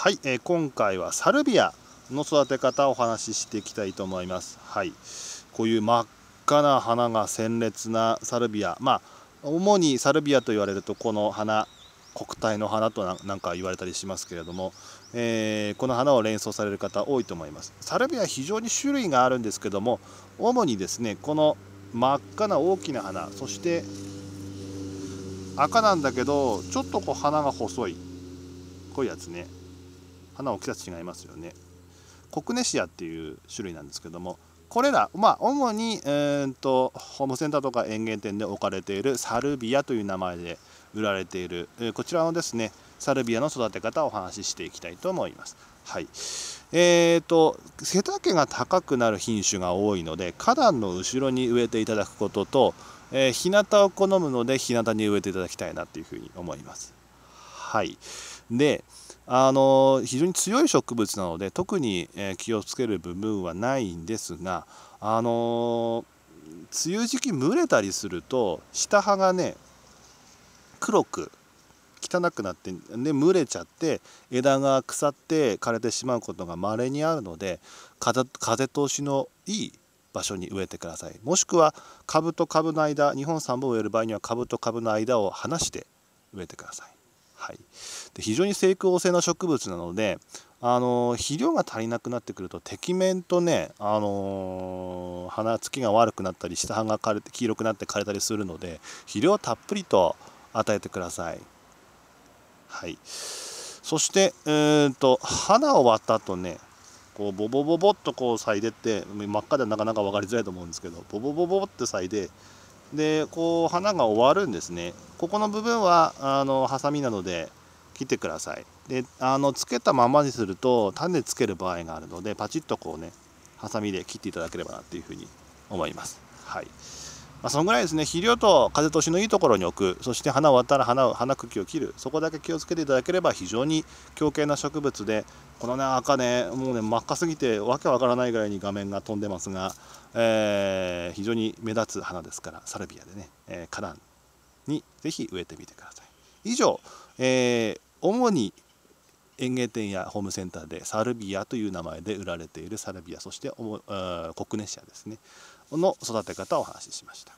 はい、えー、今回はサルビアの育て方をお話ししていきたいと思います。はい、こういう真っ赤な花が鮮烈なサルビア、まあ主にサルビアと言われるとこの花国体の花となんか言われたりしますけれども、えー、この花を連想される方多いと思いますサルビア非常に種類があるんですけども主にですねこの真っ赤な大きな花そして赤なんだけどちょっとこう花が細いこういうやつね花大きさ違いますよねコクネシアっていう種類なんですけどもこれら、まあ、主に、えーと、とホームセンターとか園芸店で置かれているサルビアという名前で売られている、えこちらのですねサルビアの育て方をお話ししていきたいと思います。はい、えーと、と背丈が高くなる品種が多いので花壇の後ろに植えていただくことと、えー、日向を好むので日向に植えていただきたいなというふうに思います。はい、であの非常に強い植物なので特に、え気をつける部分はないんですがあの梅雨時期蒸れたりすると下葉がね黒く汚くなってで蒸れちゃって枝が腐って枯れてしまうことがまれにあるので風通しのいい場所に植えてくださいもしくは株と株の間日本3本植える場合には株と株の間を離して植えてください。はい、で非常に成功性の植物なのであの肥料が足りなくなってくると適面とね、あのー、花つきが悪くなったり下葉が枯れて黄色くなって枯れたりするので肥料をたっぷりと与えてください。はい、そしてうんと花を割った後ねこうボボボボっとこう咲いてって真っ赤でなかなか分かりづらいと思うんですけどボボボボって咲いてでこう花が終わるんですねここの部分はあのハサミなどで切ってくださいであのつけたままにすると種つける場合があるのでパチッとこうねハサミで切っていただければなっていうふうに思いますはいまあ、そのぐらいですね肥料と風通しのいいところに置くそして花を割ったら花を花茎を切るそこだけ気をつけていただければ非常に強勁な植物でこのね赤ねもうね真っ赤すぎてわけわからないぐらいに画面が飛んでますが、えー、非常に目立つ花ですからサルビアでね、えー、花壇にぜひ植えてみてください。以上、えー、主に園芸店やホームセンターでサルビアという名前で売られているサルビアそしてコックネシアですねの育て方をお話ししました。